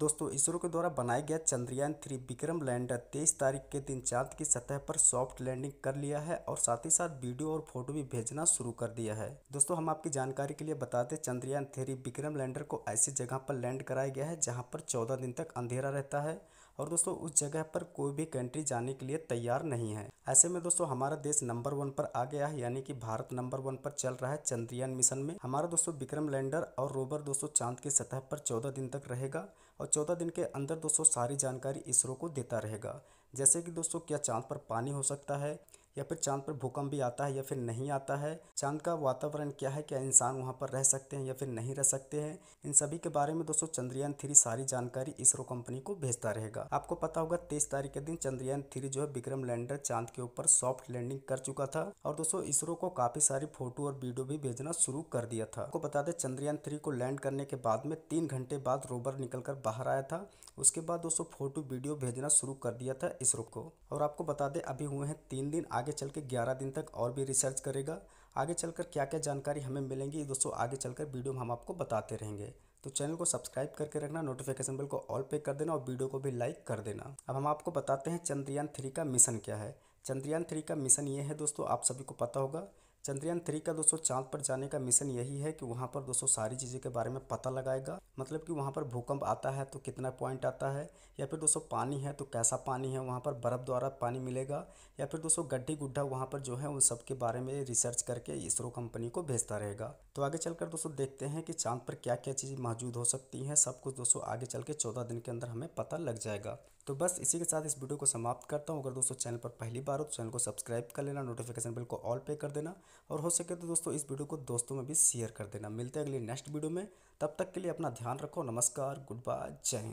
दोस्तों इसरो के द्वारा बनाया गया चंद्रयान थ्री विक्रम लैंडर तेईस तारीख के दिन चांद की सतह पर सॉफ्ट लैंडिंग कर लिया है और साथ ही साथ वीडियो और फोटो भी भेजना शुरू कर दिया है दोस्तों हम आपकी जानकारी के लिए बताते चंद्रयान थ्री विक्रम लैंडर को ऐसी जगह पर लैंड कराया गया है जहाँ पर चौदह दिन तक अंधेरा रहता है और दोस्तों उस जगह पर कोई भी कंट्री जाने के लिए तैयार नहीं है ऐसे में दोस्तों हमारा देश नंबर वन पर आ गया है यानी कि भारत नंबर वन पर चल रहा है चंद्रयान मिशन में हमारा दोस्तों विक्रम लैंडर और रोवर दोस्तों चांद की सतह पर चौदह दिन तक रहेगा और चौदह दिन के अंदर दोस्तों सारी जानकारी इसरो को देता रहेगा जैसे कि दोस्तों क्या चांद पर पानी हो सकता है या फिर चांद पर भूकंप भी आता है या फिर नहीं आता है चांद का वातावरण क्या है क्या इंसान वहाँ पर रह सकते हैं या फिर नहीं रह सकते हैं इन सभी के बारे में दोस्तों चंद्रयान थ्री सारी जानकारी इसरो कंपनी को भेजता रहेगा आपको पता होगा तेईस तारीख के दिन चंद्रयान थ्री जो है विक्रम लैंडर चांद के ऊपर सॉफ्ट लैंडिंग कर चुका था और दोस्तों इसरो को काफी सारी फोटो और वीडियो भी भेजना शुरू कर दिया था आपको बता दें चंद्रयान थ्री को लैंड करने के बाद में तीन घंटे बाद रोबर निकलकर बाहर आया था उसके बाद दोस्तों फोटो वीडियो भेजना शुरू कर दिया था इसरो को और आपको बता दें अभी हुए हैं तीन दिन आगे आगे चल के ग्यारह दिन तक और भी रिसर्च करेगा आगे चलकर क्या क्या जानकारी हमें मिलेंगी दोस्तों आगे चलकर वीडियो में हम आपको बताते रहेंगे तो चैनल को सब्सक्राइब करके रखना नोटिफिकेशन बिल को ऑल पे कर देना और वीडियो को भी लाइक कर देना अब हम आपको बताते हैं चंद्रयान थ्री का मिशन क्या है चंद्रयान थ्री का मिशन ये है दोस्तों आप सभी को पता होगा चंद्रयान थ्री का दोस्तों चांद पर जाने का मिशन यही है कि वहाँ पर दोस्तों सारी चीज़ें के बारे में पता लगाएगा मतलब कि वहाँ पर भूकंप आता है तो कितना पॉइंट आता है या फिर दोस्तों पानी है तो कैसा पानी है वहाँ पर बर्फ़ द्वारा पानी मिलेगा या फिर दोस्तों गड्ढी गुड्ढा वहाँ पर जो है उन सब के बारे में रिसर्च करके इसरो कंपनी को भेजता रहेगा तो आगे चलकर दोस्तों देखते हैं कि चाँद पर क्या क्या चीज़ मौजूद हो सकती हैं सब कुछ दोस्तों आगे चल के चौदह दिन के अंदर हमें पता लग जाएगा तो बस इसी के साथ इस वीडियो को समाप्त करता हूँ अगर दोस्तों चैनल पर पहली बार हो तो चैनल को सब्सक्राइब कर लेना नोटिफिकेशन बिल को ऑल पे कर देना और हो सके तो दोस्तों इस वीडियो को दोस्तों में भी शेयर कर देना मिलते हैं अगले नेक्स्ट वीडियो में तब तक के लिए अपना ध्यान रखो नमस्कार गुड बाय जय हिंद